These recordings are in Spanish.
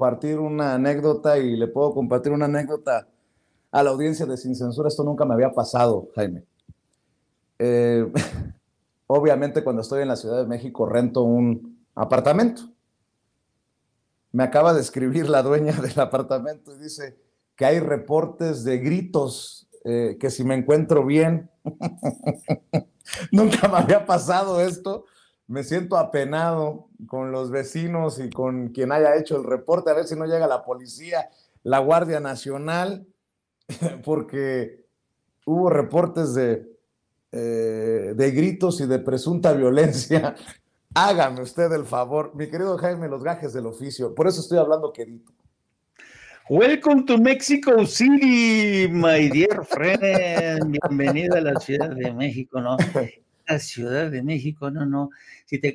compartir una anécdota y le puedo compartir una anécdota a la audiencia de Sin Censura. Esto nunca me había pasado, Jaime. Eh, obviamente cuando estoy en la Ciudad de México rento un apartamento. Me acaba de escribir la dueña del apartamento y dice que hay reportes de gritos, eh, que si me encuentro bien. nunca me había pasado esto me siento apenado con los vecinos y con quien haya hecho el reporte, a ver si no llega la policía, la Guardia Nacional, porque hubo reportes de, eh, de gritos y de presunta violencia. Hágame usted el favor, mi querido Jaime, los gajes del oficio. Por eso estoy hablando querido. Welcome to Mexico City, my dear friend. Bienvenido a la Ciudad de México, ¿no? Ciudad de México, no, no.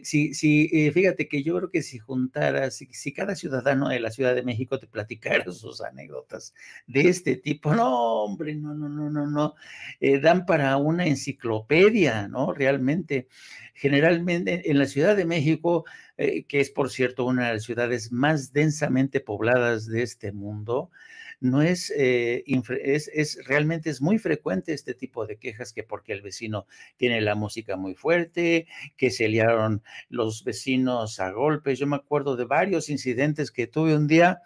Si, si, eh, fíjate que yo creo que si juntaras, si, cada ciudadano de la Ciudad de México te platicara sus anécdotas de este tipo, no, hombre, no, no, no, no, no. Eh, dan para una enciclopedia, ¿no? Realmente, generalmente en la Ciudad de México eh, que es por cierto una de las ciudades más densamente pobladas de este mundo, no eh, es, es, realmente es muy frecuente este tipo de quejas que porque el vecino tiene la música muy fuerte, que se liaron los vecinos a golpes. Yo me acuerdo de varios incidentes que tuve un día.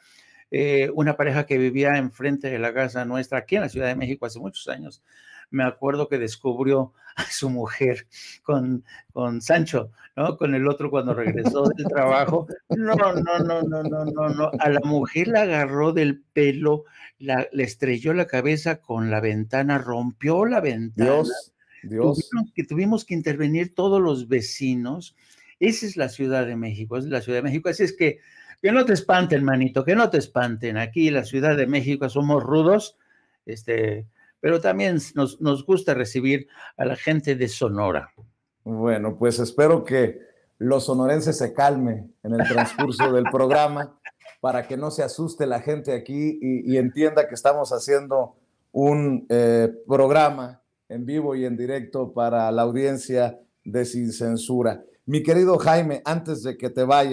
Eh, una pareja que vivía enfrente de la casa nuestra aquí en la Ciudad de México hace muchos años me acuerdo que descubrió a su mujer con, con Sancho, ¿no? Con el otro cuando regresó del trabajo. No, no, no, no, no, no, no. A la mujer la agarró del pelo, le estrelló la cabeza con la ventana, rompió la ventana. Dios, Dios. que, tuvimos que intervenir todos los vecinos. Esa es la Ciudad de México, es la Ciudad de México. Así es que, que no te espanten, manito, que no te espanten. Aquí en la Ciudad de México somos rudos, este, pero también nos, gusta recibir a la gente de Sonora. Bueno, pues espero que los sonorenses se calmen en el transcurso del programa para que no se asuste la gente aquí y, entienda que estamos haciendo un eh, programa en vivo y en directo para la audiencia de Sin Censura. Mi querido Jaime, antes de que te vaya...